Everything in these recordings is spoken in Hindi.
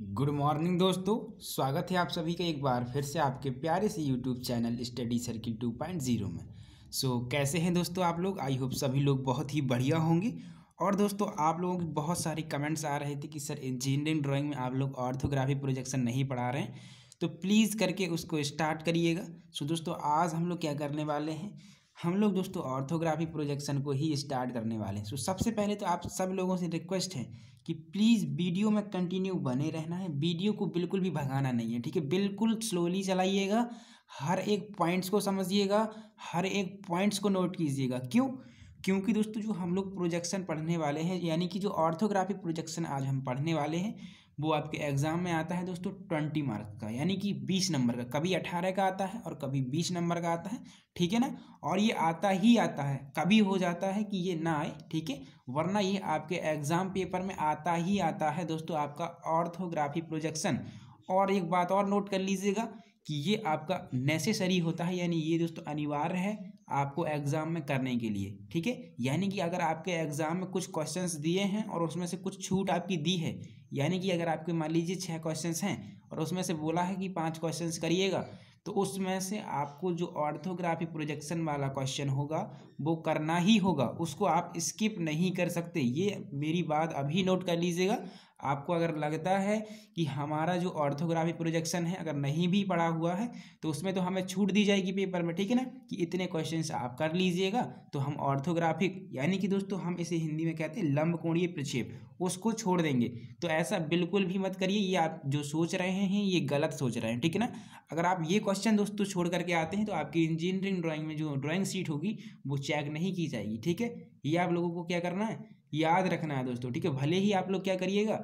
गुड मॉर्निंग दोस्तों स्वागत है आप सभी का एक बार फिर से आपके प्यारे से YouTube channel study circle two point zero में सो so, कैसे हैं दोस्तों आप लोग आई होप सभी लोग बहुत ही बढ़िया होंगे और दोस्तों आप लोगों के बहुत सारे कमेंट्स आ रहे थे कि सर इंजीनियरिंग ड्राइंग में आप लोग ऑर्थोग्राफी प्रोजेक्शन नहीं पढ़ा रहे हैं तो प्लीज़ करके उसको स्टार्ट करिएगा सो so, दोस्तों आज हम लोग क्या करने वाले हैं हम लोग दोस्तों ऑर्थोग्राफी प्रोजेक्शन को ही स्टार्ट करने वाले हैं सो so, सबसे पहले तो आप सब लोगों से रिक्वेस्ट है कि प्लीज़ वीडियो में कंटिन्यू बने रहना है वीडियो को बिल्कुल भी भगाना नहीं है ठीक है बिल्कुल स्लोली चलाइएगा हर एक पॉइंट्स को समझिएगा हर एक पॉइंट्स को नोट कीजिएगा क्यों क्योंकि दोस्तों जो हम लोग प्रोजेक्शन पढ़ने वाले हैं यानी कि जो ऑर्थोग्राफिक प्रोजेक्शन आज हम पढ़ने वाले हैं वो आपके एग्ज़ाम में आता है दोस्तों ट्वेंटी मार्क्स का यानी कि बीस नंबर का कभी अठारह का आता है और कभी बीस नंबर का आता है ठीक है ना और ये आता ही आता है कभी हो जाता है कि ये ना आए ठीक है वरना ये आपके एग्ज़ाम पेपर में आता ही आता है दोस्तों आपका ऑर्थोग्राफी प्रोजेक्शन और एक बात और नोट कर लीजिएगा कि ये आपका नेसेसरी होता है यानी ये दोस्तों अनिवार्य है आपको एग्ज़ाम में करने के लिए ठीक है यानी कि अगर आपके एग्ज़ाम में कुछ क्वेश्चंस दिए हैं और उसमें से कुछ छूट आपकी दी है यानी कि अगर आपके मान लीजिए छः क्वेश्चन हैं और उसमें से बोला है कि पाँच क्वेश्चन करिएगा तो उसमें से आपको जो ऑर्थोग्राफी प्रोजेक्शन वाला क्वेश्चन होगा वो करना ही होगा उसको आप स्किप नहीं कर सकते ये मेरी बात अभी नोट कर लीजिएगा आपको अगर लगता है कि हमारा जो ऑर्थोग्राफी प्रोजेक्शन है अगर नहीं भी पढ़ा हुआ है तो उसमें तो हमें छूट दी जाएगी पेपर में ठीक है ना कि इतने क्वेश्चंस आप कर लीजिएगा तो हम ऑर्थोग्राफिक यानी कि दोस्तों हम इसे हिंदी में कहते हैं लंब कोणीय प्रक्षेप उसको छोड़ देंगे तो ऐसा बिल्कुल भी मत करिए ये आप जो सोच रहे हैं ये गलत सोच रहे हैं ठीक है ना अगर आप ये क्वेश्चन दोस्तों छोड़ करके आते हैं तो आपकी इंजीनियरिंग ड्राॅइंग में जो ड्राॅइंग सीट होगी वो चेक नहीं की जाएगी ठीक है ये आप लोगों को क्या करना है याद रखना है दोस्तों ठीक है भले ही आप लोग क्या करिएगा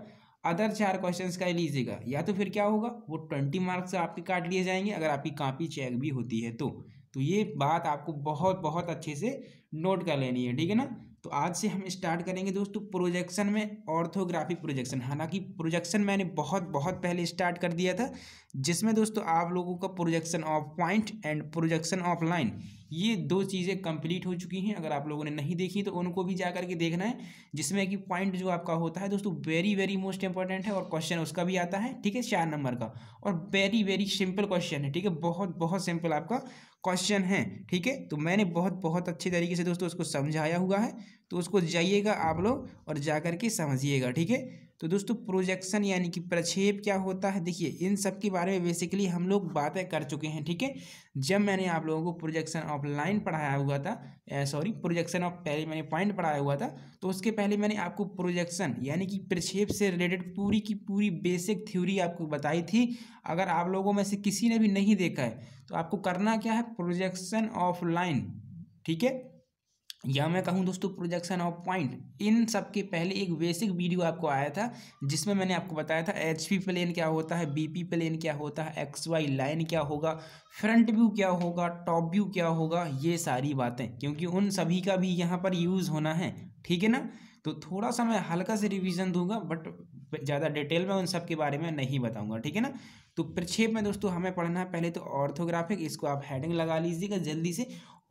अदर चार क्वेश्चंस का लीजिएगा या तो फिर क्या होगा वो ट्वेंटी मार्क्स आपके काट लिए जाएंगे अगर आपकी कापी चेक भी होती है तो तो ये बात आपको बहुत बहुत अच्छे से नोट कर लेनी है ठीक है ना तो आज से हम स्टार्ट करेंगे दोस्तों प्रोजेक्शन में ऑर्थोग्राफिक प्रोजेक्शन हालांकि प्रोजेक्शन मैंने बहुत बहुत पहले स्टार्ट कर दिया था जिसमें दोस्तों आप लोगों का projection of point and projection of line ये दो चीज़ें कंप्लीट हो चुकी हैं अगर आप लोगों ने नहीं देखी तो उनको भी जा के देखना है जिसमें कि पॉइंट जो आपका होता है दोस्तों वेरी वेरी मोस्ट इंपॉर्टेंट है और क्वेश्चन उसका भी आता है ठीक है चार नंबर का और वेरी वेरी सिंपल क्वेश्चन है ठीक है बहुत बहुत सिंपल आपका क्वेश्चन है ठीक है तो मैंने बहुत बहुत अच्छे तरीके से दोस्तों उसको समझाया हुआ है तो उसको जाइएगा आप लोग और जा के समझिएगा ठीक है तो दोस्तों प्रोजेक्शन यानी कि प्रक्षेप क्या होता है देखिए इन सब के बारे में बेसिकली हम लोग बातें कर चुके हैं ठीक है जब मैंने आप लोगों को प्रोजेक्शन ऑफ लाइन पढ़ाया हुआ था सॉरी प्रोजेक्शन ऑफ पहले मैंने पॉइंट पढ़ाया हुआ था तो उसके पहले मैंने आपको प्रोजेक्शन यानी कि प्रक्षेप से रिलेटेड पूरी की पूरी बेसिक थ्योरी आपको बताई थी अगर आप लोगों में से किसी ने भी नहीं देखा है तो आपको करना क्या है प्रोजेक्शन ऑफ लाइन ठीक है या मैं कहूँ दोस्तों प्रोजेक्शन ऑफ पॉइंट इन सब के पहले एक बेसिक वीडियो आपको आया था जिसमें मैंने आपको बताया था एच पी प्लेन क्या होता है बी पी प्लेन क्या होता है एक्स वाई लाइन क्या होगा फ्रंट व्यू क्या होगा टॉप व्यू क्या होगा ये सारी बातें क्योंकि उन सभी का भी यहाँ पर यूज़ होना है ठीक है ना तो थोड़ा सा मैं हल्का से रिविजन दूंगा बट ज़्यादा डिटेल में उन सब के बारे में नहीं बताऊँगा ठीक है ना तो प्रक्षेप में दोस्तों हमें पढ़ना है पहले तो ऑर्थोग्राफिक इसको आप हेडिंग लगा लीजिएगा जल्दी से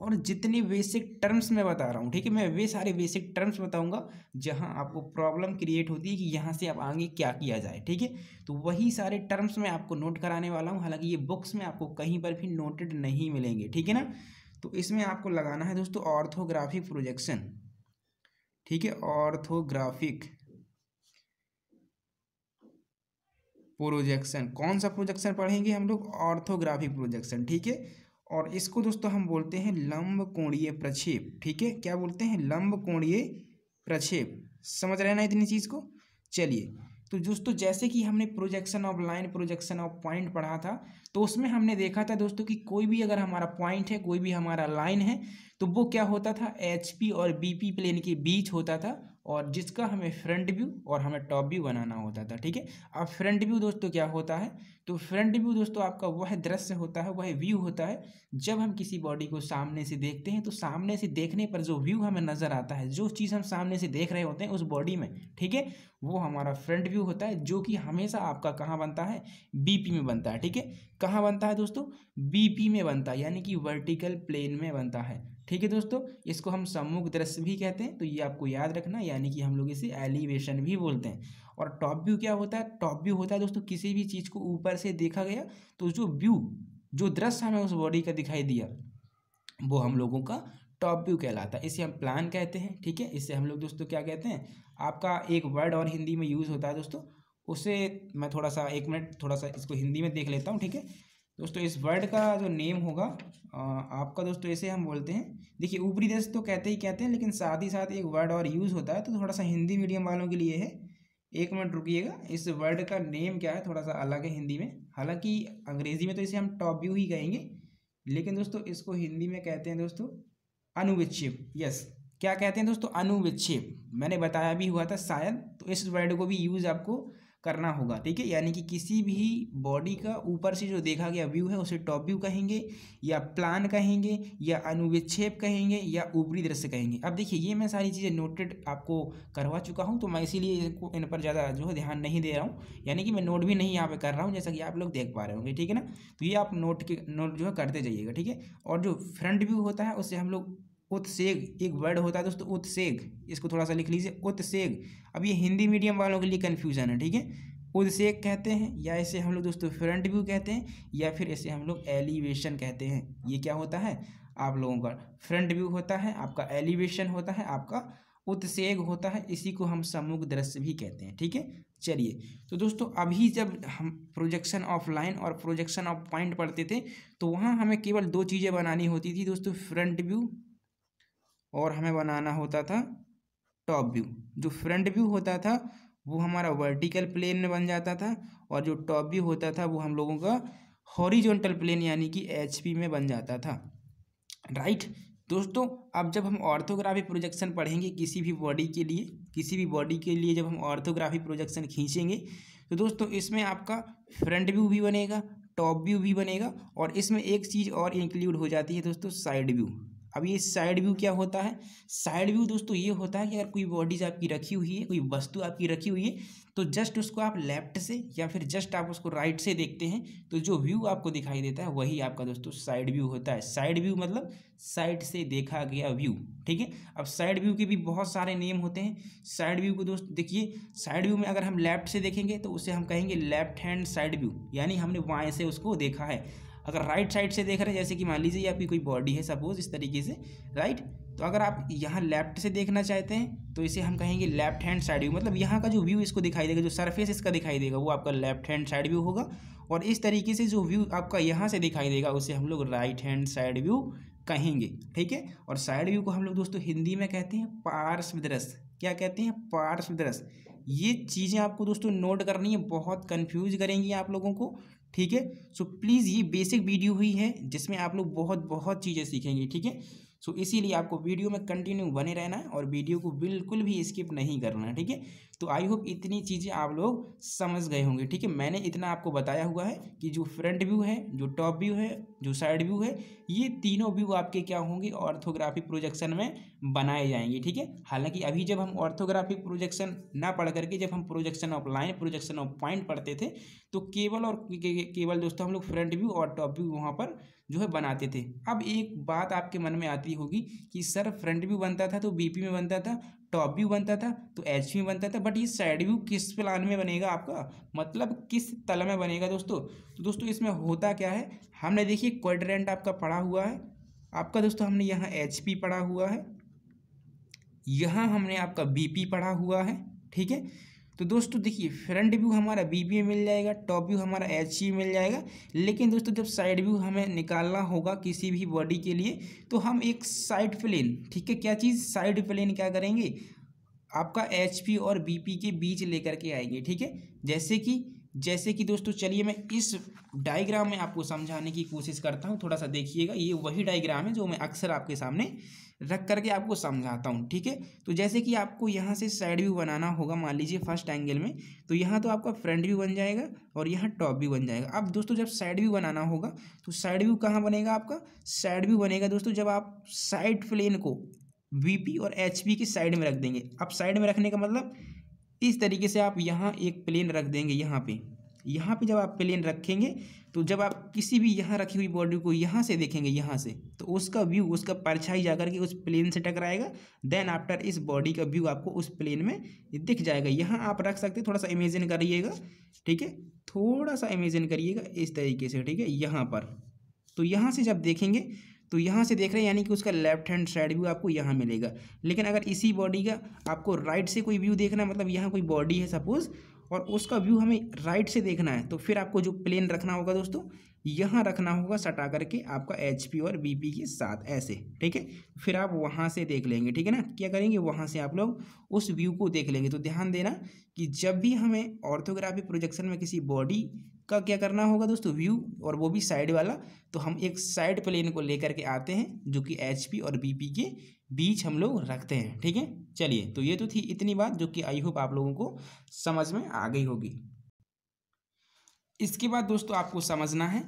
और जितनी बेसिक टर्म्स में बता रहा हूँ ठीक है मैं वे सारे बेसिक टर्म्स बताऊंगा जहाँ आपको प्रॉब्लम क्रिएट होती है कि यहाँ से आप आगे क्या किया जाए ठीक है तो वही सारे टर्म्स में आपको नोट कराने वाला हूँ हालांकि ये बुक्स में आपको कहीं पर भी नोटेड नहीं मिलेंगे ठीक है ना तो इसमें आपको लगाना है दोस्तों ऑर्थोग्राफिक प्रोजेक्शन ठीक है ऑर्थोग्राफिक प्रोजेक्शन कौन सा प्रोजेक्शन पढ़ेंगे हम लोग ऑर्थोग्राफिक प्रोजेक्शन ठीक है और इसको दोस्तों हम बोलते हैं लंब कोणीय प्रक्षेप ठीक है क्या बोलते हैं लंब कोणीय प्रक्षेप समझ रहे ना इतनी चीज़ को चलिए तो दोस्तों जैसे कि हमने projection of line projection of point पढ़ा था तो उसमें हमने देखा था दोस्तों कि कोई भी अगर हमारा पॉइंट है कोई भी हमारा लाइन है तो वो क्या होता था एच और बी प्लेन के बीच होता था और जिसका हमें फ्रंट व्यू और हमें टॉप व्यू बनाना होता था ठीक है अब फ्रंट व्यू दोस्तों क्या होता है तो फ्रंट व्यू दोस्तों आपका वह दृश्य होता है वह व्यू होता है जब हम किसी बॉडी को सामने से देखते हैं तो सामने से देखने पर जो व्यू हमें नज़र आता है जो चीज़ हम सामने से देख रहे होते हैं उस बॉडी में ठीक है वो हमारा फ्रंट व्यू होता है जो कि हमेशा आपका कहाँ बनता है बीपी में बनता है ठीक है कहाँ बनता है दोस्तों बीपी में बनता है यानी कि वर्टिकल प्लेन में बनता है ठीक है दोस्तों इसको हम सम्मुख दृश्य भी कहते हैं तो ये आपको याद रखना यानी कि हम लोग इसे एलिवेशन भी बोलते हैं और टॉप व्यू क्या होता है टॉप व्यू होता है दोस्तों किसी भी चीज़ को ऊपर से देखा गया तो जो व्यू जो दृश्य हमें उस बॉडी का दिखाई दिया वो हम लोगों का टॉप व्यू कहलाता है इसे हम प्लान कहते हैं ठीक है इससे हम लोग दोस्तों क्या कहते हैं आपका एक वर्ड और हिंदी में यूज़ होता है दोस्तों उसे मैं थोड़ा सा एक मिनट थोड़ा सा इसको हिंदी में देख लेता हूँ ठीक है दोस्तों इस वर्ड का जो नेम होगा आपका दोस्तों इसे हम बोलते हैं देखिए ऊपरी देश तो कहते ही कहते हैं लेकिन साथ ही साथ एक वर्ड और यूज़ होता है तो थोड़ा सा हिंदी मीडियम वालों के लिए है एक मिनट रुकिएगा इस वर्ड का नेम क्या है थोड़ा सा अलग है हिंदी में हालांकि अंग्रेजी में तो इसे हम टॉप व्यू ही कहेंगे लेकिन दोस्तों इसको हिंदी में कहते हैं दोस्तों अनुविच्छेप यस क्या कहते हैं दोस्तों अनुविच्छेप मैंने बताया भी हुआ था शायद तो इस वर्ड को भी यूज़ आपको करना होगा ठीक है यानी कि किसी भी बॉडी का ऊपर से जो देखा गया व्यू है उसे टॉप व्यू कहेंगे या प्लान कहेंगे या अनुविच्छेप कहेंगे या ऊपरी दृश्य कहेंगे अब देखिए ये मैं सारी चीज़ें नोटेड आपको करवा चुका हूँ तो मैं इसीलिए इनको इन पर ज़्यादा जो है ध्यान नहीं दे रहा हूँ यानी कि मैं नोट भी नहीं यहाँ पर कर रहा हूँ जैसा कि आप लोग देख पा रहे होंगे ठीक है ना तो ये आप नोट के नोट जो है करते जाइएगा ठीक है और जो फ्रंट व्यू होता है उससे हम लोग उत्सेग एक वर्ड होता है दोस्तों उत्सेग इसको थोड़ा सा लिख लीजिए उत्सेग अब ये हिंदी मीडियम वालों के लिए कन्फ्यूजन है ठीक है उत्सेग कहते हैं या इसे हम लोग दोस्तों फ्रंट व्यू कहते हैं या फिर इसे हम लोग एलिवेशन कहते हैं ये क्या होता है आप लोगों का फ्रंट व्यू होता है आपका एलिवेशन होता है आपका उत्सेग होता है इसी को हम सम्मुख दृश्य भी कहते हैं ठीक है चलिए तो दोस्तों अभी जब हम प्रोजेक्शन ऑफ लाइन और प्रोजेक्शन ऑफ पॉइंट पढ़ते थे तो वहाँ हमें केवल दो चीज़ें बनानी होती थी दोस्तों फ्रंट व्यू और हमें बनाना होता था टॉप व्यू जो फ्रंट व्यू होता था वो हमारा वर्टिकल प्लेन में बन जाता था और जो टॉप व्यू होता था वो हम लोगों का हॉरिजॉन्टल प्लेन यानी कि एच में बन जाता था राइट दोस्तों अब जब हम ऑर्थोग्राफी प्रोजेक्शन पढ़ेंगे किसी भी बॉडी के लिए किसी भी बॉडी के लिए जब हम ऑर्थोग्राफी प्रोजेक्शन खींचेंगे तो दोस्तों इसमें आपका फ्रंट व्यू भी बनेगा टॉप व्यू भी बनेगा और इसमें एक चीज़ और इंक्लूड हो जाती है दोस्तों साइड व्यू अब ये साइड व्यू क्या होता है साइड व्यू दोस्तों ये होता है कि अगर कोई बॉडीज आपकी रखी हुई है कोई वस्तु आपकी रखी हुई है तो जस्ट उसको आप लेफ्ट से या फिर जस्ट आप उसको राइट से देखते हैं तो जो व्यू आपको दिखाई देता है वही आपका दोस्तों साइड व्यू होता है साइड व्यू मतलब साइड से देखा गया व्यू ठीक है अब साइड व्यू के भी बहुत सारे नियम होते हैं साइड व्यू को दोस्त देखिए साइड व्यू में अगर हम लेफ्ट से देखेंगे तो उसे हम कहेंगे लेफ्ट हैंड साइड व्यू यानी हमने वाएँ से उसको देखा है अगर राइट साइड से देख रहे हैं जैसे कि मान लीजिए आपकी कोई बॉडी है सपोज इस तरीके से राइट तो अगर आप यहाँ लेफ्ट से देखना चाहते हैं तो इसे हम कहेंगे लेफ्ट हैंड साइड व्यू मतलब यहाँ का जो व्यू इसको दिखाई देगा जो सरफेस इसका दिखाई देगा वो आपका लेफ्ट हैंड साइड व्यू होगा और इस तरीके से जो व्यू आपका यहाँ से दिखाई देगा उसे हम लोग राइट हैंड साइड व्यू कहेंगे ठीक है और साइड व्यू को हम लोग दोस्तों हिंदी में कहते हैं पार्श्व दृश्य क्या कहते हैं पार्श्व दृश्य ये चीज़ें आपको दोस्तों नोट करनी है बहुत कन्फ्यूज करेंगी आप लोगों को ठीक है सो प्लीज़ ये बेसिक वीडियो हुई है जिसमें आप लोग बहुत बहुत चीज़ें सीखेंगे ठीक है सो इसीलिए आपको वीडियो में कंटिन्यू बने रहना है और वीडियो को बिल्कुल भी स्किप नहीं करना ठीक है तो आई होप इतनी चीज़ें आप लोग समझ गए होंगे ठीक है मैंने इतना आपको बताया हुआ है कि जो फ्रंट व्यू है जो टॉप व्यू है जो साइड व्यू है ये तीनों व्यू आपके क्या होंगे ऑर्थोग्राफिक प्रोजेक्शन में बनाए जाएंगे ठीक है हालांकि अभी जब हम ऑर्थोग्राफिक प्रोजेक्शन ना पढ़ करके जब हम projection of line projection of point पढ़ते थे तो केवल और केवल दोस्तों हम लोग फ्रंट व्यू और टॉप व्यू वहाँ पर जो है बनाते थे अब एक बात आपके मन में आती होगी कि सर फ्रंट व्यू बनता था तो बीपी में बनता था टॉप व्यू बनता था तो एच व्यू बनता था बट ये साइड व्यू किस प्लान में बनेगा आपका मतलब किस तल में बनेगा दोस्तों तो दोस्तों इसमें होता क्या है हमने देखिए क्वाड्रेंट आपका पढ़ा हुआ है आपका दोस्तों हमने यहाँ एच पढ़ा हुआ है यहाँ हमने आपका बी पढ़ा हुआ है ठीक है तो दोस्तों देखिए फ्रंट व्यू हमारा बी बी मिल जाएगा टॉप व्यू हमारा एच e मिल जाएगा लेकिन दोस्तों जब साइड व्यू हमें निकालना होगा किसी भी बॉडी के लिए तो हम एक साइड प्लेन ठीक है क्या चीज़ साइड प्लेन क्या करेंगे आपका एच और बी के बीच लेकर के आएंगे ठीक है जैसे कि जैसे कि दोस्तों चलिए मैं इस डायग्राम में आपको समझाने की कोशिश करता हूँ थोड़ा सा देखिएगा ये वही डायग्राम है जो मैं अक्सर आपके सामने रख करके आपको समझाता हूँ ठीक है तो जैसे कि आपको यहाँ से साइड व्यू बनाना होगा मान लीजिए फर्स्ट एंगल में तो यहाँ तो आपका फ्रंट व्यू बन जाएगा और यहाँ टॉप व्यू बन जाएगा अब दोस्तों जब साइड व्यू बनाना होगा तो साइड व्यू कहाँ बनेगा आपका साइड व्यू बनेगा दोस्तों जब आप साइड प्लेन को पी और पी के साइड में रख देंगे अब साइड में रखने का मतलब इस तरीके से आप यहाँ एक प्लेन रख देंगे यहाँ पर यहाँ पे जब आप प्लेन रखेंगे तो जब आप किसी भी यहाँ रखी हुई बॉडी को यहाँ से देखेंगे यहाँ से तो उसका व्यू उसका परछाई जाकर के उस प्लेन से टकराएगा देन आफ्टर इस बॉडी का व्यू आपको उस प्लेन में दिख जाएगा यहाँ आप रख सकते थोड़ा सा इमेजिन करिएगा ठीक है थोड़ा सा इमेजिन करिएगा इस तरीके से ठीक है यहाँ पर तो यहाँ से जब देखेंगे तो यहाँ से देख रहे हैं यानी कि उसका लेफ्ट हैंड साइड व्यू आपको यहाँ मिलेगा लेकिन अगर इसी बॉडी का आपको राइट से कोई व्यू देखना है मतलब यहाँ कोई बॉडी है सपोज़ और उसका व्यू हमें राइट से देखना है तो फिर आपको जो प्लेन रखना होगा दोस्तों यहाँ रखना होगा सटा करके आपका एच और बी के साथ ऐसे ठीक है फिर आप वहाँ से देख लेंगे ठीक है ना क्या करेंगे वहाँ से आप लोग उस व्यू को देख लेंगे तो ध्यान देना कि जब भी हमें ऑर्थोग्राफी प्रोजेक्शन में किसी बॉडी का क्या करना होगा दोस्तों व्यू और वो भी साइड वाला तो हम एक साइड प्लेन को लेकर के आते हैं जो कि एच और बी के बीच हम लोग रखते हैं ठीक है चलिए तो ये तो थी इतनी बात जो कि आई होप आप लोगों को समझ में आ गई होगी इसके बाद दोस्तों आपको समझना है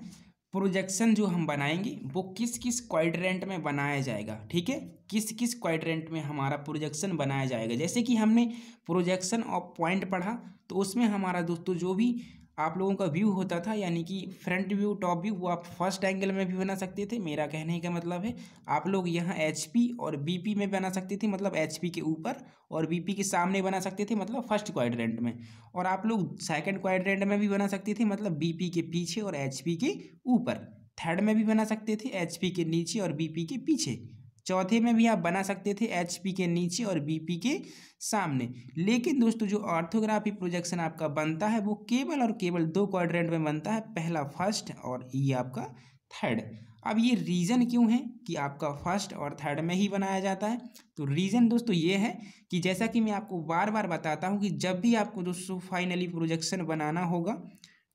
प्रोजेक्शन जो हम बनाएंगे वो किस किस क्वाड्रेंट में बनाया जाएगा ठीक है किस किस क्वाड्रेंट में हमारा प्रोजेक्शन बनाया जाएगा जैसे कि हमने प्रोजेक्शन ऑफ पॉइंट पढ़ा तो उसमें हमारा दोस्तों जो भी आप लोगों का व्यू होता था यानी कि फ्रंट व्यू टॉप व्यू वो आप फर्स्ट एंगल में भी बना सकते थे मेरा कहने का मतलब है आप लोग यहाँ एच और बी में बना सकते थे मतलब एच के ऊपर और बी के सामने बना सकते थे मतलब फर्स्ट क्वाड्रेंट में और आप लोग सेकेंड क्वाड्रेंट में भी बना सकते थे मतलब बी के पीछे और एच के ऊपर थर्ड में भी बना सकते थे एच के नीचे और बी के पीछे चौथे में भी आप बना सकते थे एच पी के नीचे और बी पी के सामने लेकिन दोस्तों जो ऑर्थोग्राफी प्रोजेक्शन आपका बनता है वो केवल और केवल दो क्वाड्रेंट में बनता है पहला फर्स्ट और ये आपका थर्ड अब ये रीज़न क्यों है कि आपका फर्स्ट और थर्ड में ही बनाया जाता है तो रीज़न दोस्तों ये है कि जैसा कि मैं आपको बार बार बताता हूँ कि जब भी आपको दोस्तों फाइनली प्रोजेक्शन बनाना होगा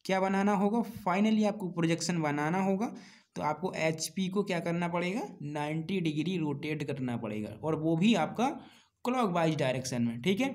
क्या बनाना होगा फाइनली आपको प्रोजेक्शन बनाना होगा तो आपको एच पी को क्या करना पड़ेगा नाइन्टी डिग्री रोटेट करना पड़ेगा और वो भी आपका क्लॉक वाइज डायरेक्शन में ठीक है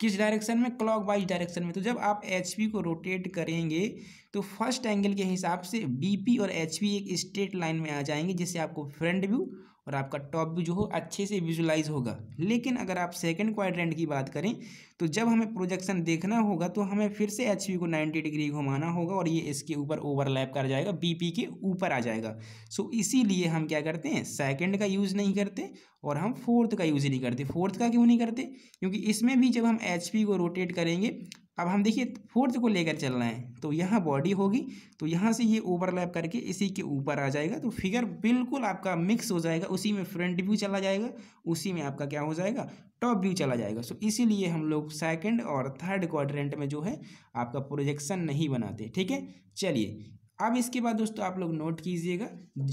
किस डायरेक्शन में क्लॉक वाइज डायरेक्शन में तो जब आप एच को रोटेट करेंगे तो फर्स्ट एंगल के हिसाब से बी और एच एक स्ट्रेट लाइन में आ जाएंगे जिससे आपको फ्रंट व्यू और आपका टॉप भी जो हो अच्छे से विजुलाइज होगा लेकिन अगर आप सेकेंड क्वाड्रेंट की बात करें तो जब हमें प्रोजेक्शन देखना होगा तो हमें फिर से एच को 90 डिग्री घुमाना होगा और ये इसके ऊपर ओवरलैप कर जाएगा बीपी के ऊपर आ जाएगा सो इसीलिए हम क्या करते हैं सेकेंड का यूज़ नहीं करते और हम फोर्थ का यूज़ नहीं करते फोर्थ का क्यों नहीं करते क्योंकि इसमें भी जब हम एच को रोटेट करेंगे अब हम देखिए फोर्थ को लेकर चल रहे हैं तो यहाँ बॉडी होगी तो यहाँ से ये ओवरलैप करके इसी के ऊपर आ जाएगा तो फिगर बिल्कुल आपका मिक्स हो जाएगा उसी में फ्रंट व्यू चला जाएगा उसी में आपका क्या हो जाएगा टॉप व्यू चला जाएगा सो तो इसीलिए हम लोग सेकंड और थर्ड क्वाड्रेंट में जो है आपका प्रोजेक्शन नहीं बनाते ठीक है चलिए अब इसके बाद दोस्तों आप लोग नोट कीजिएगा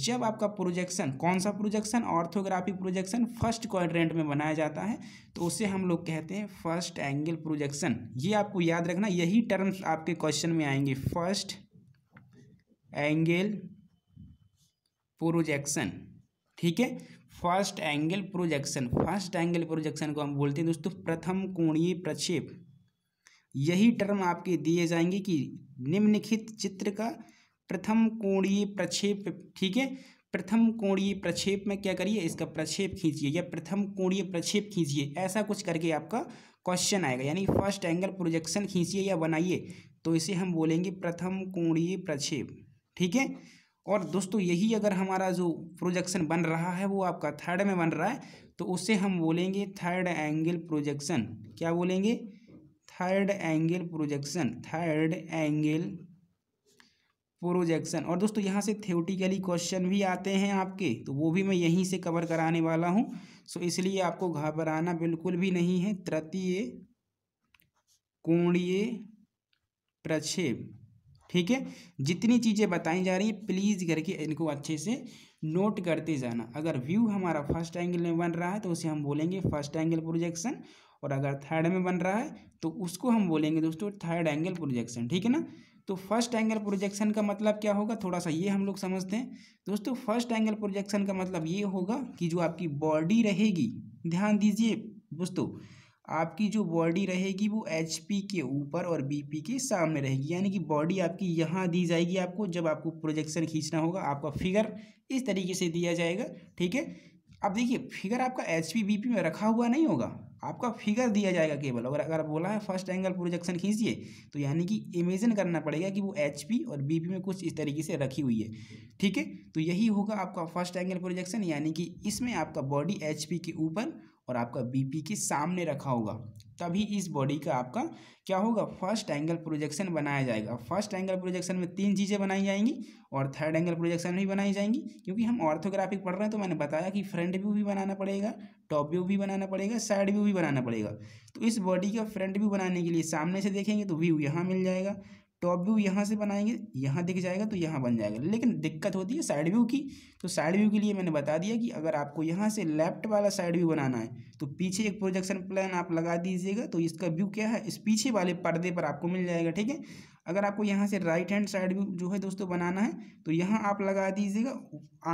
जब आपका प्रोजेक्शन कौन सा projection orthographic projection first quadrant में बनाया जाता है तो उसे हम लोग कहते हैं फर्स्ट एंगल प्रोजेक्शन ये आपको याद रखना यही टर्म्स आपके क्वेश्चन में आएंगे फर्स्ट एंगल प्रोजेक्शन ठीक है first angle projection first angle projection को हम बोलते हैं दोस्तों प्रथम कोणीय प्रक्षेप यही टर्म आपके दिए जाएंगे कि निम्नलिखित चित्र का प्रथम कोणीय प्रक्षेप ठीक है प्रथम कोणीय प्रक्षेप में क्या करिए इसका प्रक्षेप खींचिए या प्रथम कोणीय प्रक्षेप खींचिए ऐसा कुछ करके आपका क्वेश्चन आएगा यानी फर्स्ट एंगल प्रोजेक्शन खींचिए या बनाइए तो इसे हम बोलेंगे प्रथम कोणीय प्रक्षेप ठीक है और दोस्तों यही अगर हमारा जो प्रोजेक्शन बन रहा है वो आपका थर्ड में बन रहा है तो उसे हम बोलेंगे थर्ड एंगल प्रोजेक्शन क्या बोलेंगे third angle projection third angle projection और दोस्तों यहाँ से थ्योटिकली क्वेश्चन भी आते हैं आपके तो वो भी मैं यहीं से कवर कराने वाला हूँ सो इसलिए आपको घबराना बिल्कुल भी नहीं है तृतीय कोणीय प्रक्षेप ठीक है जितनी चीज़ें बताई जा रही हैं प्लीज़ करके इनको अच्छे से नोट करते जाना अगर व्यू हमारा फर्स्ट एंगल में बन रहा है तो उसे हम बोलेंगे फर्स्ट एंगल प्रोजेक्शन और अगर थर्ड में बन रहा है तो उसको हम बोलेंगे दोस्तों थर्ड एंगल प्रोजेक्शन ठीक है ना तो फर्स्ट एंगल प्रोजेक्शन का मतलब क्या होगा थोड़ा सा ये हम लोग समझते हैं दोस्तों फर्स्ट एंगल प्रोजेक्शन का मतलब ये होगा कि जो आपकी बॉडी रहेगी ध्यान दीजिए दोस्तों आपकी जो बॉडी रहेगी वो एच के ऊपर और बी के सामने रहेगी यानी कि बॉडी आपकी यहाँ दी जाएगी आपको जब आपको प्रोजेक्शन खींचना होगा आपका फिगर इस तरीके से दिया जाएगा ठीक है अब देखिए फिगर आपका एच पी में रखा हुआ नहीं होगा आपका फिगर दिया जाएगा केवल अगर अगर बोला है फर्स्ट एंगल प्रोजेक्शन खींचिए तो यानी कि इमेजिन करना पड़ेगा कि वो एच और बी में कुछ इस तरीके से रखी हुई है ठीक है तो यही होगा आपका फर्स्ट एंगल प्रोजेक्शन यानी कि इसमें आपका बॉडी एच के ऊपर और आपका बी के सामने रखा होगा तभी इस बॉडी का आपका क्या होगा फर्स्ट एंगल प्रोजेक्शन बनाया जाएगा फर्स्ट एंगल प्रोजेक्शन में तीन चीज़ें बनाई जाएंगी और थर्ड एंगल प्रोजेक्शन भी बनाई जाएंगी क्योंकि हम ऑर्थोग्राफिक पढ़ रहे हैं तो मैंने बताया कि फ्रंट व्यू भी बनाना पड़ेगा टॉप व्यू भी बनाना पड़ेगा साइड व्यू भी बनाना पड़ेगा तो इस बॉडी का फ्रंट व्यू बनाने के लिए सामने से देखेंगे तो व्यू यहाँ मिल जाएगा टॉप व्यू यहाँ से बनाएंगे यहाँ दिख जाएगा तो यहाँ बन जाएगा लेकिन दिक्कत होती है साइड व्यू की तो साइड व्यू के लिए मैंने बता दिया कि अगर आपको यहाँ से लेफ्ट वाला साइड व्यू बनाना है तो पीछे एक प्रोजेक्शन प्लान आप लगा दीजिएगा तो इसका व्यू क्या है इस पीछे वाले पर्दे पर आपको मिल जाएगा ठीक है अगर आपको यहाँ से राइट हैंड साइड व्यू जो है दोस्तों बनाना है तो यहाँ आप लगा दीजिएगा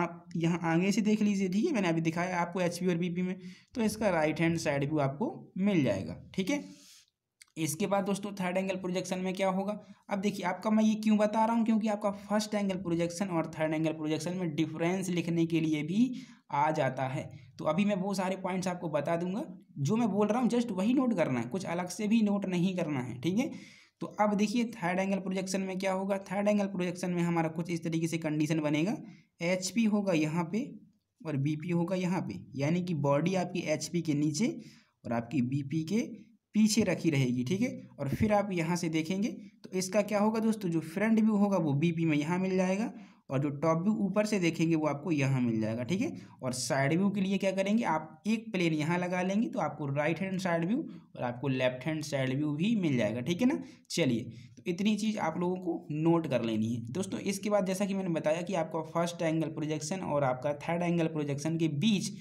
आप यहाँ आगे से देख लीजिए ठीक है मैंने अभी दिखाया आपको एच और बी में तो इसका राइट हैंड साइड व्यू आपको मिल जाएगा ठीक है इसके बाद दोस्तों थर्ड एंगल प्रोजेक्शन में क्या होगा अब देखिए आपका मैं ये क्यों बता रहा हूँ क्योंकि आपका फर्स्ट एंगल प्रोजेक्शन और थर्ड एंगल प्रोजेक्शन में डिफरेंस लिखने के लिए भी आ जाता है तो अभी मैं वो सारे पॉइंट्स आपको बता दूंगा जो मैं बोल रहा हूँ जस्ट वही नोट करना है कुछ अलग से भी नोट नहीं करना है ठीक है तो अब देखिए थर्ड एंगल प्रोजेक्शन में क्या होगा थर्ड एंगल प्रोजेक्शन में हमारा कुछ इस तरीके से कंडीशन बनेगा एच होगा यहाँ पे और बी होगा यहाँ पे यानी कि बॉडी आपकी एच के नीचे और आपकी बी के पीछे रखी रहेगी ठीक है और फिर आप यहाँ से देखेंगे तो इसका क्या होगा दोस्तों जो फ्रंट व्यू होगा वो बी में यहाँ मिल जाएगा और जो टॉप व्यू ऊपर से देखेंगे वो आपको यहाँ मिल जाएगा ठीक है और साइड व्यू के लिए क्या करेंगे आप एक प्लेन यहाँ लगा लेंगे तो आपको राइट हैंड साइड व्यू और आपको लेफ्ट हैंड साइड व्यू भी मिल जाएगा ठीक है ना चलिए तो इतनी चीज़ आप लोगों को नोट कर लेनी है दोस्तों इसके बाद जैसा कि मैंने बताया कि आपका फर्स्ट एंगल प्रोजेक्शन और आपका थर्ड एंगल प्रोजेक्शन के बीच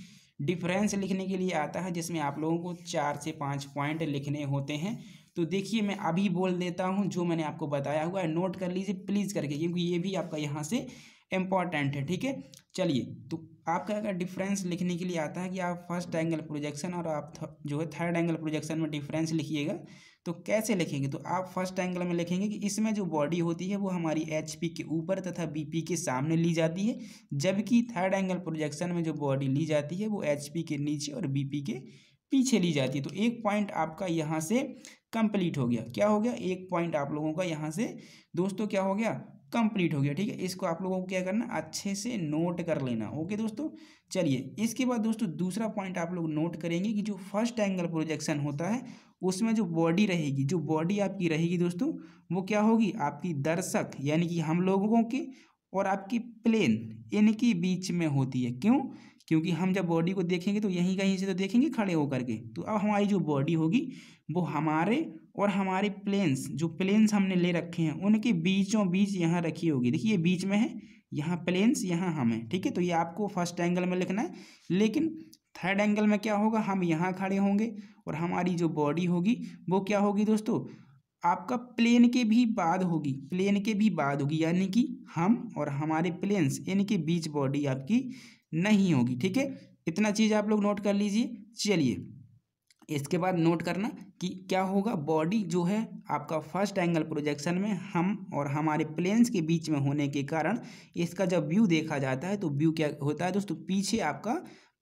डिफरेंस लिखने के लिए आता है जिसमें आप लोगों को चार से पाँच पॉइंट लिखने होते हैं तो देखिए मैं अभी बोल देता हूँ जो मैंने आपको बताया हुआ है नोट कर लीजिए प्लीज़ करके क्योंकि ये भी आपका यहाँ से इम्पॉर्टेंट है ठीक है चलिए तो आपका अगर डिफरेंस लिखने के लिए आता है कि आप फर्स्ट एंगल प्रोजेक्शन और आप जो है थर्ड एंगल प्रोजेक्शन में डिफरेंस लिखिएगा तो कैसे लिखेंगे तो आप फर्स्ट एंगल में लिखेंगे कि इसमें जो बॉडी होती है वो हमारी एच पी के ऊपर तथा बी पी के सामने ली जाती है जबकि थर्ड एंगल प्रोजेक्शन में जो बॉडी ली जाती है वो एच पी के नीचे और बी पी के पीछे ली जाती है तो एक पॉइंट आपका यहाँ से कंप्लीट हो गया क्या हो गया एक पॉइंट आप लोगों का यहाँ से दोस्तों क्या हो गया कंप्लीट हो गया ठीक है इसको आप लोगों को क्या करना अच्छे से नोट कर लेना ओके दोस्तों चलिए इसके बाद दोस्तों दूसरा पॉइंट आप लोग नोट करेंगे कि जो फर्स्ट एंगल प्रोजेक्शन होता है उसमें जो बॉडी रहेगी जो बॉडी आपकी रहेगी दोस्तों वो क्या होगी आपकी दर्शक यानी कि हम लोगों के और आपकी प्लेन इनकी बीच में होती है क्यों क्योंकि हम जब बॉडी को देखेंगे तो यहीं कहीं से तो देखेंगे खड़े होकर के तो अब हमारी जो बॉडी होगी वो हमारे और हमारे प्लेन्स जो प्लेन्स हमने ले रखे हैं उनके बीचों बीच यहाँ रखी होगी देखिए ये बीच में है यहाँ प्लेन्स यहाँ हम हैं ठीक है तो ये आपको फर्स्ट एंगल में लिखना है लेकिन थर्ड एंगल में क्या होगा हम यहाँ खड़े होंगे और हमारी जो बॉडी होगी वो क्या होगी दोस्तों आपका प्लेन के भी बाद होगी प्लेन के भी बाद होगी यानी कि हम और हमारे प्लेन्स इनके बीच बॉडी आपकी नहीं होगी ठीक है इतना चीज़ आप लोग नोट कर लीजिए चलिए इसके बाद नोट करना कि क्या होगा बॉडी जो है आपका फर्स्ट एंगल प्रोजेक्शन में हम और हमारे प्लेन्स के बीच में होने के कारण इसका जब व्यू देखा जाता है तो व्यू क्या होता है दोस्तों पीछे आपका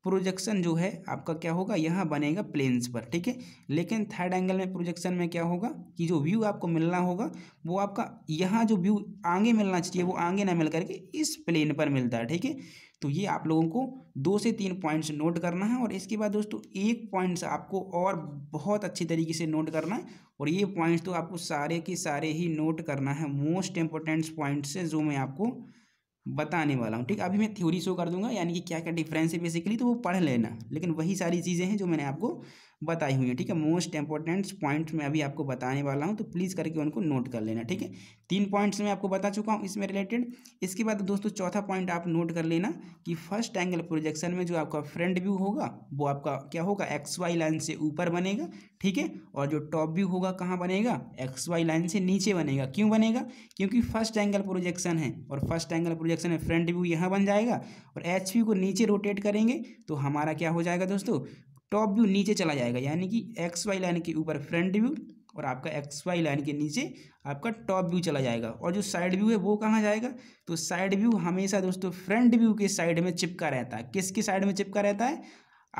प्रोजेक्शन जो है आपका क्या होगा यहाँ बनेगा प्लेन्स पर ठीक है लेकिन थर्ड एंगल में प्रोजेक्शन में क्या होगा कि जो व्यू आपको मिलना होगा वो आपका यहाँ जो व्यू आगे मिलना चाहिए वो आगे ना मिल करके इस प्लेन पर मिलता है ठीक है तो ये आप लोगों को दो से तीन पॉइंट्स नोट करना है और इसके बाद दोस्तों एक पॉइंट्स आपको और बहुत अच्छी तरीके से नोट करना है और ये पॉइंट्स तो आपको सारे के सारे ही नोट करना है मोस्ट इंपॉर्टेंट पॉइंट्स हैं जो मैं आपको बताने वाला हूँ ठीक अभी मैं थ्योरी शो कर दूंगा यानी कि क्या क्या डिफरेंस है बेसिकली तो वो पढ़ लेना लेकिन वही सारी चीज़ें हैं जो मैंने आपको बताई हुई है ठीक है मोस्ट इंपॉर्टेंट पॉइंट्स मैं अभी आपको बताने वाला हूँ तो प्लीज़ करके उनको नोट कर लेना ठीक है तीन पॉइंट्स मैं आपको बता चुका हूँ इसमें रिलेटेड इसके बाद दोस्तों चौथा पॉइंट आप नोट कर लेना कि फर्स्ट एंगल प्रोजेक्शन में जो आपका फ्रंट व्यू होगा वो आपका क्या होगा एक्स वाई लाइन से ऊपर बनेगा ठीक है और जो टॉप व्यू होगा कहाँ बनेगा एक्स वाई लाइन से नीचे बनेगा क्यों बनेगा क्योंकि फर्स्ट एंगल प्रोजेक्शन है और फर्स्ट एंगल प्रोजेक्शन में फ्रंट व्यू यहाँ बन जाएगा और एच व्यू को नीचे रोटेट करेंगे तो हमारा क्या हो जाएगा दोस्तों टॉप व्यू नीचे चला जाएगा यानी कि एक्स वाई लाइन के ऊपर फ्रंट व्यू और आपका एक्स वाई लाइन के नीचे आपका टॉप व्यू चला जाएगा और जो साइड व्यू है वो कहाँ जाएगा तो साइड व्यू हमेशा दोस्तों फ्रंट व्यू के साइड में चिपका रहता है किसके साइड में चिपका रहता है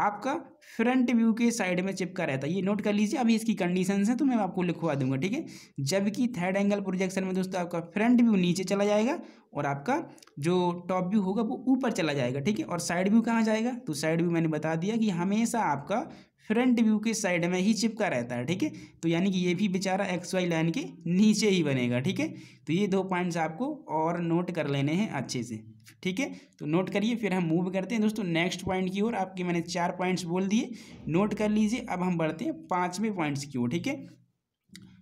आपका फ्रंट व्यू के साइड में चिपका रहता है ये नोट कर लीजिए अभी इसकी कंडीशन है तो मैं आपको लिखवा दूंगा ठीक है जबकि थर्ड एंगल प्रोजेक्शन में दोस्तों आपका फ्रंट व्यू नीचे चला जाएगा और आपका जो टॉप व्यू होगा वो ऊपर चला जाएगा ठीक है और साइड व्यू कहाँ जाएगा तो साइड व्यू मैंने बता दिया कि हमेशा आपका फ्रंट व्यू के साइड में ही चिपका रहता है ठीक है तो यानी कि ये भी बेचारा एक्स वाई लाइन के नीचे ही बनेगा ठीक है तो ये दो पॉइंट्स आपको और नोट कर लेने हैं अच्छे से ठीक है तो नोट करिए फिर हम मूव करते हैं दोस्तों नेक्स्ट पॉइंट की ओर आपके मैंने चार पॉइंट्स बोल दिए नोट कर लीजिए अब हम बढ़ते हैं पाँचवें पॉइंट्स की ओर ठीक है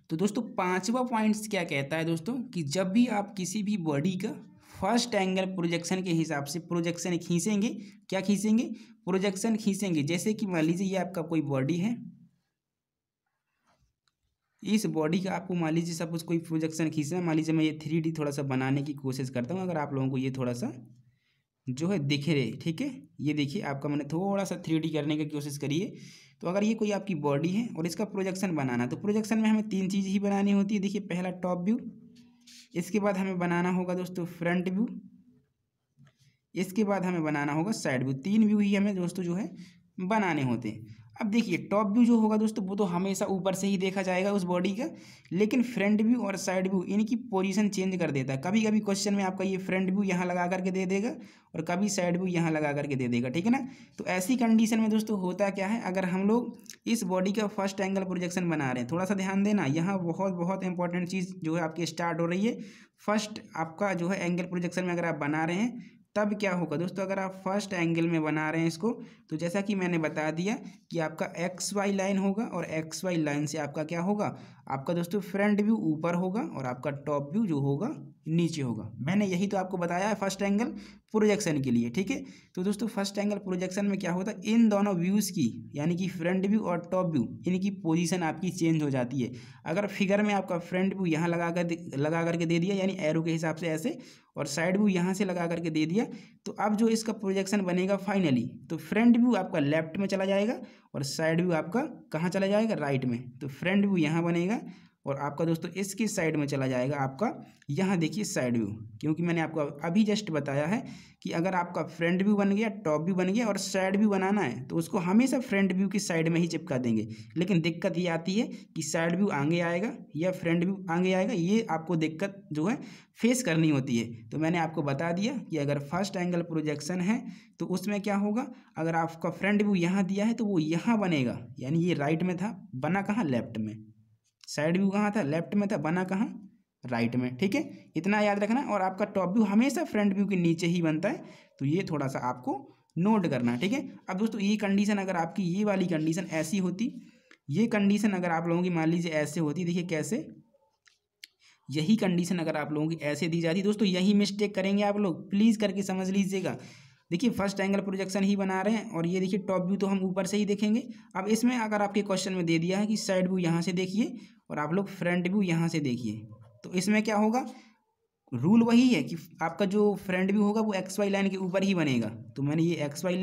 तो दोस्तों पाँचवा पॉइंट्स क्या कहता है दोस्तों कि जब भी आप किसी भी बॉडी का फर्स्ट एंगल प्रोजेक्शन के हिसाब से प्रोजेक्शन खींचेंगे क्या खींचेंगे प्रोजेक्शन खींचेंगे जैसे कि मान लीजिए ये आपका कोई बॉडी है इस बॉडी का आपको मान लीजिए सपोज कोई प्रोजेक्शन खींचना मान लीजिए मैं ये थ्री डी थोड़ा सा बनाने की कोशिश करता हूँ अगर आप लोगों को ये थोड़ा सा जो है दिखे रहे ठीक है ये देखिए आपका मैंने थोड़ा सा थ्री डी करने की कोशिश करिए तो अगर ये कोई आपकी बॉडी है और इसका प्रोजेक्शन बनाना तो प्रोजेक्शन में हमें तीन चीज़ ही बनानी होती है देखिए पहला टॉप व्यू इसके बाद हमें बनाना होगा दोस्तों फ्रंट व्यू इसके बाद हमें बनाना होगा साइड व्यू तीन व्यू ही हमें दोस्तों जो है बनाने होते हैं अब देखिए टॉप व्यू जो होगा दोस्तों वो तो हमेशा ऊपर से ही देखा जाएगा उस बॉडी का लेकिन फ्रंट व्यू और साइड व्यू इनकी पोजीशन चेंज कर देता है कभी कभी क्वेश्चन में आपका ये फ्रंट व्यू यहाँ लगा करके दे देगा और कभी साइड व्यू यहाँ लगा करके दे देगा ठीक है ना तो ऐसी कंडीशन में दोस्तों होता क्या है अगर हम लोग इस बॉडी का फर्स्ट एंगल प्रोजेक्शन बना रहे हैं थोड़ा सा ध्यान देना यहाँ बहुत बहुत इंपॉर्टेंट चीज़ जो है आपकी स्टार्ट हो रही है फर्स्ट आपका जो है एंगल प्रोजेक्शन में अगर आप बना रहे हैं तब क्या होगा दोस्तों अगर आप फर्स्ट एंगल में बना रहे हैं इसको तो जैसा कि मैंने बता दिया कि आपका एक्स वाई लाइन होगा और एक्स वाई लाइन से आपका क्या होगा आपका दोस्तों फ्रंट व्यू ऊपर होगा और आपका टॉप व्यू जो होगा नीचे होगा मैंने यही तो आपको बताया है फर्स्ट एंगल प्रोजेक्शन के लिए ठीक है तो दोस्तों फर्स्ट एंगल प्रोजेक्शन में क्या होता है इन दोनों व्यूज़ की यानी कि फ्रंट व्यू और टॉप व्यू इनकी पोजीशन आपकी चेंज हो जाती है अगर फिगर में आपका फ्रंट व्यू यहाँ लगा कर लगा करके दे दिया यानी एरो के हिसाब से ऐसे और साइड व्यू यहाँ से लगा करके दे दिया तो अब जो इसका प्रोजेक्शन बनेगा फाइनली तो फ्रंट व्यू आपका लेफ्ट में चला जाएगा और साइड व्यू आपका कहाँ चला जाएगा राइट में तो फ्रंट व्यू यहाँ बनेगा और आपका दोस्तों इसकी साइड में चला जाएगा आपका यहाँ देखिए साइड व्यू क्योंकि मैंने आपको अभी जस्ट बताया है कि अगर आपका फ्रंट व्यू बन गया टॉप व्यू बन गया और साइड व्यू बनाना है तो उसको हमेशा फ्रंट व्यू की साइड में ही चिपका देंगे लेकिन दिक्कत ये आती है कि साइड व्यू आगे आएगा या फ्रंट व्यू आगे आएगा ये आपको दिक्कत जो है फेस करनी होती है तो मैंने आपको बता दिया कि अगर फर्स्ट एंगल प्रोजेक्शन है तो उसमें क्या होगा अगर आपका फ्रंट व्यू यहाँ दिया है तो वो यहाँ बनेगा यानी ये राइट में था बना कहाँ लेफ्ट में साइड व्यू कहाँ था लेफ्ट में था बना कहाँ राइट में ठीक है इतना याद रखना और आपका टॉप व्यू हमेशा फ्रंट व्यू के नीचे ही बनता है तो ये थोड़ा सा आपको नोट करना है ठीक है अब दोस्तों ये कंडीशन अगर आपकी ये वाली कंडीशन ऐसी होती ये कंडीशन अगर आप लोगों की मान लीजिए ऐसे होती देखिए कैसे यही कंडीशन अगर आप लोगों की ऐसे दी जाती दोस्तों यही मिस्टेक करेंगे आप लोग प्लीज़ करके समझ लीजिएगा देखिए फर्स्ट एंगल प्रोजेक्शन ही बना रहे हैं और ये देखिए टॉप व्यू तो हम ऊपर से ही देखेंगे अब इसमें अगर आपके क्वेश्चन में दे दिया है कि साइड व्यू यहाँ से देखिए और आप लोग फ्रंट व्यू यहाँ से देखिए तो इसमें क्या होगा रूल वही है कि आपका जो फ्रंट व्यू होगा वो एक्स वाई लाइन के ऊपर ही बनेगा तो मैंने ये एक्स वाई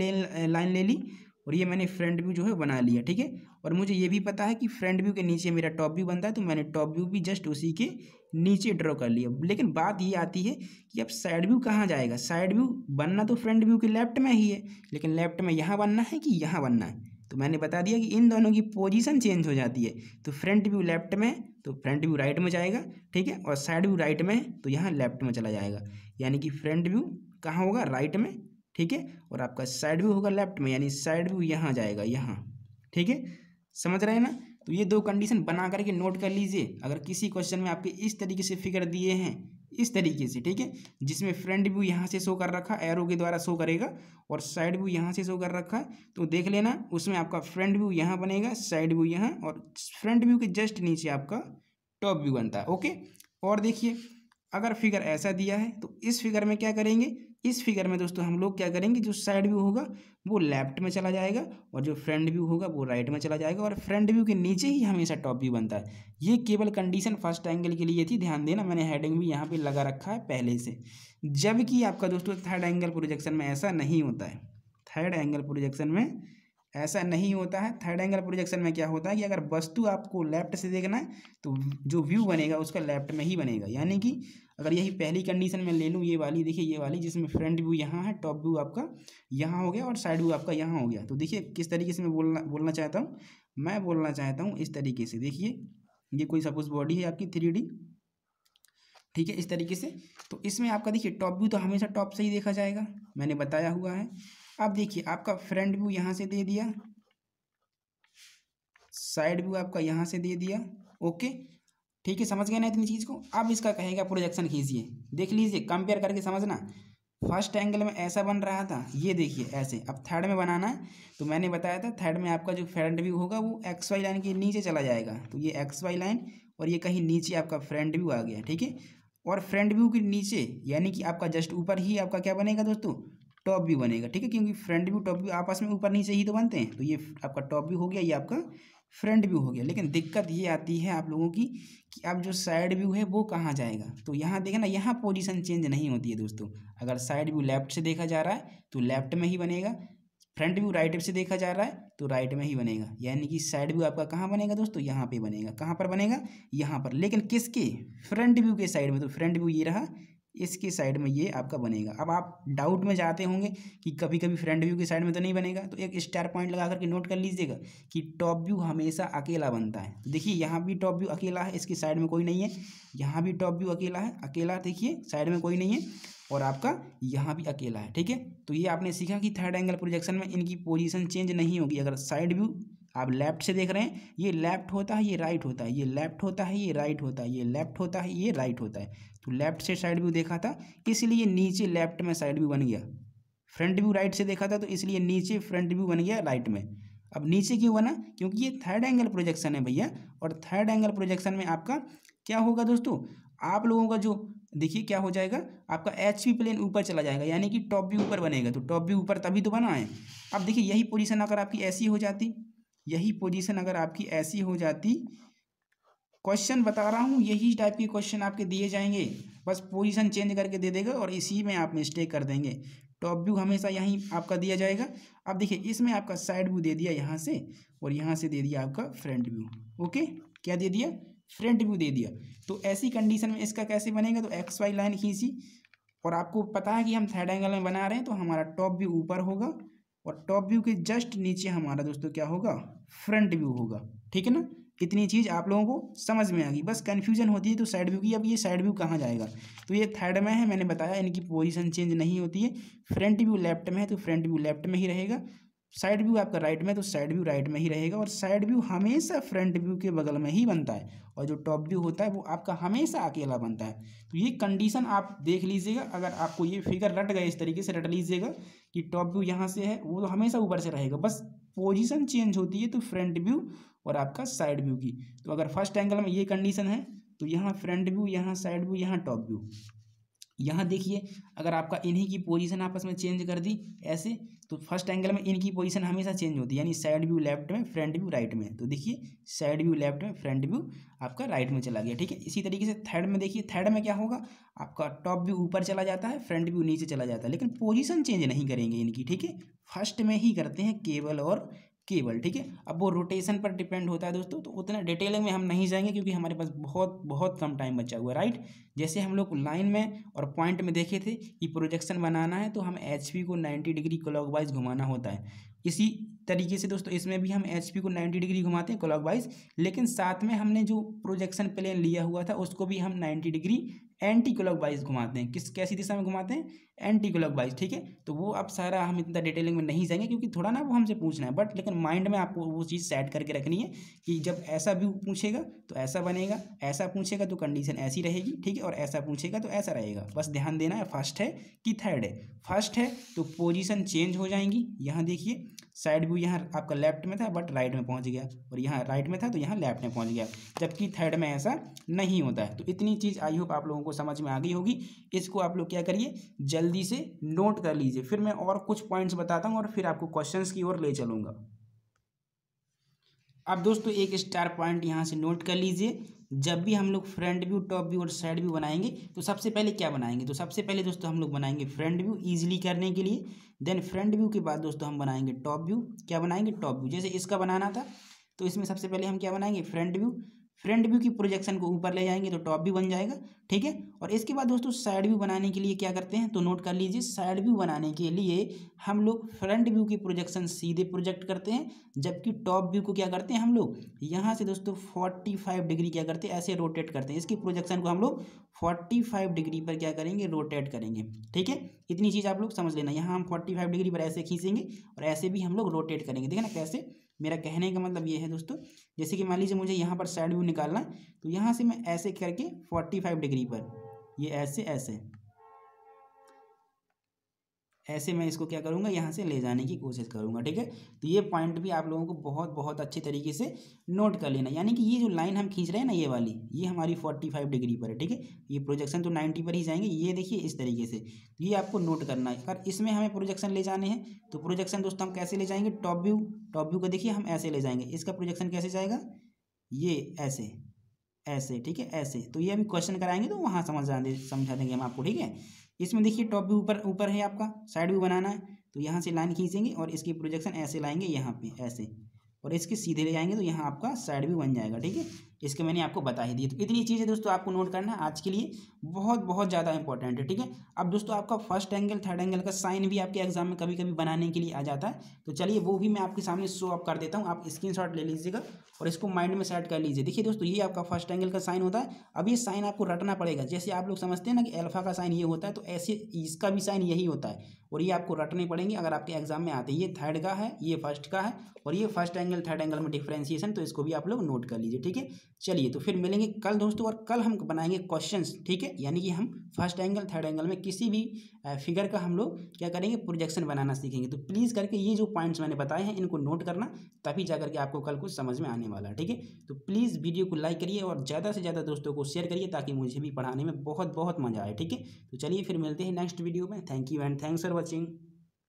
लाइन ले ली और ये मैंने फ्रंट व्यू जो है बना लिया ठीक है और मुझे ये भी पता है कि फ्रंट व्यू के नीचे मेरा टॉप व्यू बनता है तो मैंने टॉप व्यू भी जस्ट उसी के नीचे ड्रॉ कर लिया लेकिन बात ये आती है कि अब साइड व्यू कहाँ जाएगा साइड व्यू बनना तो फ्रंट व्यू के लेफ्ट में ही है लेकिन लेफ्ट में यहाँ बनना है कि यहाँ बनना है तो मैंने बता दिया कि इन दोनों की पोजीशन चेंज हो जाती है तो फ्रंट व्यू लेफ्ट में तो फ्रंट व्यू राइट में जाएगा ठीक है और साइड व्यू राइट में तो यहाँ लेफ्ट में चला जाएगा यानी कि फ्रंट व्यू कहाँ होगा राइट में ठीक है और आपका साइड व्यू होगा लेफ्ट में यानी साइड व्यू यहाँ जाएगा यहाँ ठीक है समझ रहे हैं ना तो ये दो कंडीशन बना करके नोट कर लीजिए अगर किसी क्वेश्चन में आपके इस तरीके से फिगर दिए हैं इस तरीके से ठीक है जिसमें फ्रंट व्यू यहाँ से शो कर रखा एरो के द्वारा शो करेगा और साइड व्यू यहाँ से शो कर रखा है तो देख लेना उसमें आपका फ्रंट व्यू यहाँ बनेगा साइड व्यू यहाँ और फ्रंट व्यू के जस्ट नीचे आपका टॉप व्यू बनता है ओके और देखिए अगर फिगर ऐसा दिया है तो इस फिगर में क्या करेंगे इस फिगर में दोस्तों हम लोग क्या करेंगे जो साइड व्यू होगा वो लेफ्ट में चला जाएगा और जो फ्रंट व्यू होगा वो राइट में चला जाएगा और फ्रंट व्यू के नीचे ही हमेशा टॉप व्यू बनता है ये केवल कंडीशन फर्स्ट एंगल के लिए थी ध्यान देना मैंने हेडिंग भी यहाँ पे लगा रखा है पहले से जबकि आपका दोस्तों थर्ड एंगल प्रोजेक्शन में ऐसा नहीं होता है थर्ड एंगल प्रोजेक्शन में ऐसा नहीं होता है थर्ड एंगल प्रोजेक्शन में क्या होता है कि अगर वस्तु आपको लेफ्ट से देखना है तो जो व्यू बनेगा उसका लेफ्ट में ही बनेगा यानी कि अगर यही पहली कंडीशन में ले लूँ ये वाली देखिए ये वाली जिसमें फ्रंट व्यू यहाँ है टॉप व्यू आपका यहाँ हो गया और साइड व्यू आपका यहाँ हो गया तो देखिए किस तरीके से मैं बोलना बोलना चाहता हूँ मैं बोलना चाहता हूँ इस तरीके से देखिए ये कोई सपोज बॉडी है आपकी थ्री ठीक है इस तरीके से तो इसमें आपका देखिए टॉप व्यू तो हमेशा टॉप से ही देखा जाएगा मैंने बताया हुआ है अब देखिए आपका फ्रंट व्यू यहाँ से दे दिया साइड व्यू आपका यहाँ से दे दिया ओके ठीक है समझ गए ना इतनी चीज़ को अब इसका कहेगा प्रोजेक्शन खींचिए देख लीजिए कंपेयर करके समझना फर्स्ट एंगल में ऐसा बन रहा था ये देखिए ऐसे अब थर्ड में बनाना है तो मैंने बताया था थर्ड में आपका जो फ्रंट व्यू होगा वो एक्स वाई लाइन के नीचे चला जाएगा तो ये एक्स वाई लाइन और ये कहीं नीचे आपका फ्रंट व्यू आ गया ठीक है और फ्रंट व्यू के नीचे यानी कि आपका जस्ट ऊपर ही आपका क्या बनेगा दोस्तों टॉप व्यू बनेगा ठीक है क्योंकि फ्रंट व्यू टॉप व्यू आपस में ऊपर नीचे ही तो बनते हैं तो ये आपका टॉप व्यू हो गया ये आपका फ्रंट व्यू हो गया लेकिन दिक्कत ये आती है आप लोगों की कि अब जो साइड व्यू है वो कहाँ जाएगा तो यहाँ देखें ना यहाँ पोजीशन चेंज नहीं होती है दोस्तों अगर साइड व्यू लेफ्ट से देखा जा रहा है तो लेफ्ट में ही बनेगा फ्रंट व्यू राइट से देखा जा रहा है तो राइट में ही बनेगा यानी कि साइड व्यू आपका कहाँ बनेगा दोस्तों यहाँ पे बनेगा कहाँ पर बनेगा यहाँ पर लेकिन किसके फ्रंट व्यू के साइड में तो फ्रंट व्यू ये रहा इसकी साइड में ये आपका बनेगा अब आप डाउट में जाते होंगे कि कभी कभी फ्रंट व्यू की साइड में तो नहीं बनेगा तो एक स्टार पॉइंट लगा करके नोट कर लीजिएगा कि टॉप व्यू हमेशा अकेला बनता है तो देखिए यहाँ भी टॉप व्यू अकेला है इसकी साइड में कोई नहीं है यहाँ भी टॉप व्यू अकेला है अकेला देखिए साइड में कोई नहीं है और आपका यहाँ भी अकेला है ठीक है तो ये आपने सीखा कि थर्ड एंगल प्रोजेक्शन में इनकी पोजिशन चेंज नहीं होगी अगर साइड व्यू आप लेफ्ट से देख रहे हैं ये लेफ्ट होता है ये राइट होता है ये लेफ्ट होता है ये राइट होता है ये लेफ्ट होता है ये राइट होता है तो लेफ्ट से साइड व्यू देखा था इसलिए नीचे लेफ्ट में साइड व्यू बन गया फ्रंट व्यू राइट से देखा था तो इसलिए नीचे फ्रंट व्यू बन गया राइट में अब नीचे क्यों बना क्योंकि ये थर्ड एंगल प्रोजेक्शन है भैया और थर्ड एंगल प्रोजेक्शन में आपका क्या होगा दोस्तों आप लोगों का जो देखिए क्या हो जाएगा आपका एच पी प्लेन ऊपर चला जाएगा यानी कि टॉप भी ऊपर बनेगा तो टॉप भी ऊपर तभी तो बना है अब देखिए यही पोजीशन अगर आपकी ऐसी हो जाती यही पोजीशन अगर आपकी ऐसी हो जाती क्वेश्चन बता रहा हूँ यही टाइप के क्वेश्चन आपके दिए जाएंगे बस पोजीशन चेंज करके दे देगा और इसी में आप मिस्टेक कर देंगे टॉप व्यू हमेशा यहीं आपका दिया जाएगा अब देखिए इसमें आपका साइड व्यू दे दिया यहाँ से और यहाँ से दे दिया आपका फ्रंट व्यू ओके क्या दे दिया फ्रंट व्यू दे दिया तो ऐसी कंडीशन में इसका कैसे बनेगा तो एक्स वाई लाइन खींची और आपको पता है कि हम थर्ड एंगल में बना रहे हैं तो हमारा टॉप व्यू ऊपर होगा और टॉप व्यू के जस्ट नीचे हमारा दोस्तों क्या होगा फ्रंट व्यू होगा ठीक है ना इतनी चीज़ आप लोगों को समझ में आ गई बस कन्फ्यूजन होती है तो साइड व्यू की अब ये साइड व्यू कहाँ जाएगा तो ये थर्ड में है मैंने बताया इनकी पोजीशन चेंज नहीं होती है फ्रंट व्यू लेफ्ट में है तो फ्रंट व्यू लेफ्ट में ही रहेगा साइड व्यू आपका राइट में तो साइड व्यू राइट में ही रहेगा और साइड व्यू हमेशा फ्रंट व्यू के बगल में ही बनता है और जो टॉप व्यू होता है वो आपका हमेशा अकेला बनता है तो ये कंडीशन आप देख लीजिएगा अगर आपको ये फिगर रट गए इस तरीके से रट लीजिएगा कि टॉप व्यू यहाँ से है वो तो हमेशा ऊपर से रहेगा बस पोजिशन चेंज होती है तो फ्रंट व्यू और आपका साइड व्यू की तो अगर फर्स्ट एंगल में ये कंडीशन है तो यहाँ फ्रंट व्यू यहाँ साइड व्यू यहाँ टॉप व्यू यहाँ देखिए अगर आपका इन्हीं की पोजीशन आपस में चेंज कर दी ऐसे तो फर्स्ट एंगल में इनकी पोजीशन हमेशा चेंज होती है यानी साइड व्यू लेफ्ट में फ्रंट व्यू राइट में तो देखिए साइड व्यू लेफ्ट में फ्रंट व्यू आपका राइट में चला गया ठीक है इसी तरीके से थर्ड में देखिए थर्ड में क्या होगा आपका टॉप व्यू ऊपर चला जाता है फ्रंट व्यू नीचे चला जाता है लेकिन पोजिशन चेंज नहीं करेंगे इनकी ठीक है फर्स्ट में ही करते हैं केबल और केबल ठीक है अब वो रोटेशन पर डिपेंड होता है दोस्तों तो उतना डिटेलिंग में हम नहीं जाएंगे क्योंकि हमारे पास बहुत बहुत कम टाइम बचा हुआ है राइट जैसे हम लोग लाइन में और पॉइंट में देखे थे कि प्रोजेक्शन बनाना है तो हम एच को नाइन्टी डिग्री क्लॉक घुमाना होता है इसी तरीके से दोस्तों इसमें भी हम एच को नाइन्टी डिग्री घुमाते हैं क्लॉक लेकिन साथ में हमने जो प्रोजेक्शन प्लेन लिया हुआ था उसको भी हम ninety degree anticlockwise घुमाते हैं किस कैसी दिशा में घुमाते हैं एंटी क्लॉक वाइज ठीक है तो वो अब सारा हम इतना डिटेलिंग में नहीं जाएंगे क्योंकि थोड़ा ना वो हमसे पूछना है बट लेकिन माइंड में आपको वो चीज़ सेट करके रखनी है कि जब ऐसा व्यू पूछेगा तो ऐसा बनेगा ऐसा पूछेगा तो कंडीशन ऐसी रहेगी ठीक है और ऐसा पूछेगा तो ऐसा रहेगा बस ध्यान देना है फर्स्ट है कि थर्ड है फर्स्ट है तो पोजिशन चेंज हो जाएंगी यहाँ देखिए साइड व्यू यहाँ आपका लेफ्ट में था बट राइट में पहुँच गया और यहाँ राइट में था तो यहाँ लेफ्ट में पहुँच गया जबकि थर्ड में ऐसा नहीं होता है तो इतनी चीज़ आई होप आप लोगों को समझ में आ गई होगी इसको आप लोग क्या करिए जल्दी से नोट कर लीजिए फिर मैं और कुछ पॉइंट्स बताता हूँ और फिर आपको क्वेश्चन की ओर ले चलूँगा अब दोस्तों एक स्टार पॉइंट यहाँ से नोट कर लीजिए जब भी हम लोग फ्रंट व्यू टॉप व्यू और साइड व्यू बनाएंगे तो सबसे पहले क्या बनाएंगे तो सबसे पहले दोस्तों हम लोग बनाएंगे फ्रंट व्यू ईजिली करने के लिए देन फ्रंट व्यू के बाद दोस्तों हम बनाएंगे टॉप व्यू क्या बनाएंगे टॉप व्यू जैसे इसका बनाना था तो इसमें सबसे पहले हम क्या बनाएंगे फ्रंट व्यू फ्रंट व्यू की प्रोजेक्शन को ऊपर ले जाएंगे तो टॉप व्यू बन जाएगा ठीक है और इसके बाद दोस्तों साइड व्यू बनाने के लिए क्या करते हैं तो नोट कर लीजिए साइड व्यू बनाने के लिए हम लोग फ्रंट व्यू की प्रोजेक्शन सीधे प्रोजेक्ट करते हैं जबकि टॉप व्यू को क्या करते हैं हम लोग यहाँ से दोस्तों फोर्टी फाइव डिग्री क्या करते हैं ऐसे रोटेट करते हैं इसकी प्रोजेक्शन को हम लोग फोर्टी फाइव डिग्री पर क्या करेंगे रोटेट करेंगे ठीक है इतनी चीज़ आप लोग समझ लेना यहाँ हम फोर्टी फाइव डिग्री पर ऐसे खींचेंगे और ऐसे भी हम लोग रोटेट करेंगे ना कैसे मेरा कहने का मतलब ये है दोस्तों जैसे कि मान लीजिए मुझे यहाँ पर साइड व्यू निकालना तो यहाँ से मैं ऐसे करके फोर्टी फाइव डिग्री पर ये ऐसे ऐसे ऐसे मैं इसको क्या करूँगा यहाँ से ले जाने की कोशिश करूँगा ठीक है तो ये पॉइंट भी आप लोगों को बहुत बहुत अच्छे तरीके से नोट कर लेना यानी कि ये जो लाइन हम खींच रहे हैं ना ये वाली ये हमारी फोर्टी फाइव डिग्री पर है ठीक है ये प्रोजेक्शन तो नाइन्टी पर ही जाएंगे ये देखिए इस तरीके से तो ये आपको नोट करना है अगर इसमें हमें प्रोजेक्शन ले जाने हैं तो प्रोजेक्शन दोस्तों हम कैसे ले जाएंगे टॉप व्यू टॉप व्यू को देखिए हम ऐसे ले जाएंगे इसका प्रोजेक्शन कैसे जाएगा ये ऐसे ऐसे ठीक है ऐसे तो ये हम क्वेश्चन कराएंगे तो वहाँ समझ समझा देंगे हम आपको ठीक है इसमें देखिए टॉप भी ऊपर ऊपर है आपका साइड भी बनाना है तो यहाँ से लाइन खींचेंगे और इसकी प्रोजेक्शन ऐसे लाएंगे यहाँ पे ऐसे और इसके सीधे ले जाएंगे तो यहाँ आपका साइड भी बन जाएगा ठीक है इसके मैंने आपको बता ही दिए तो इतनी चीज़ें दोस्तों आपको नोट करना है आज के लिए बहुत बहुत ज़्यादा इंपॉर्टेंट है ठीक है अब दोस्तों आपका फर्स्ट एंगल थर्ड एंगल का साइन भी आपके एग्जाम में कभी कभी बनाने के लिए आ जाता है तो चलिए वो भी मैं आपके सामने शो अप कर देता हूँ आप स्क्रीन ले लीजिएगा और इसको माइंड में सेट कर लीजिए देखिए दोस्तों ये आपका फर्स्ट एंगल का साइन होता है अब ये साइन आपको रटना पड़ेगा जैसे आप लोग समझते हैं ना कि एल्फा का साइन ये होता है तो ऐसे इसका भी साइन यही होता है और ये आपको रटने पड़ेंगे अगर आपके एग्जाम में आते हैं ये थर्ड का है ये फर्स्ट का है और ये फर्स्ट एंगल थर्ड एंगल में डिफ्रेंसिएशन तो इसको भी आप लोग नोट कर लीजिए ठीक है चलिए तो फिर मिलेंगे कल दोस्तों और कल हम बनाएंगे क्वेश्चन ठीक है यानी कि हम फर्स्ट एंगल थर्ड एंगल में किसी भी फिगर का हम लोग क्या करेंगे प्रोजेक्शन बनाना सीखेंगे तो प्लीज़ करके ये जो पॉइंट्स मैंने बताए हैं इनको नोट करना तभी जा करके आपको कल कुछ समझ में आने वाला है ठीक है तो प्लीज़ वीडियो को लाइक करिए और ज़्यादा से ज़्यादा दोस्तों को शेयर करिए ताकि मुझे भी पढ़ाने में बहुत बहुत मज़ा आए ठीक है तो चलिए फिर मिलते हैं नेक्स्ट वीडियो में thank you and thanks for watching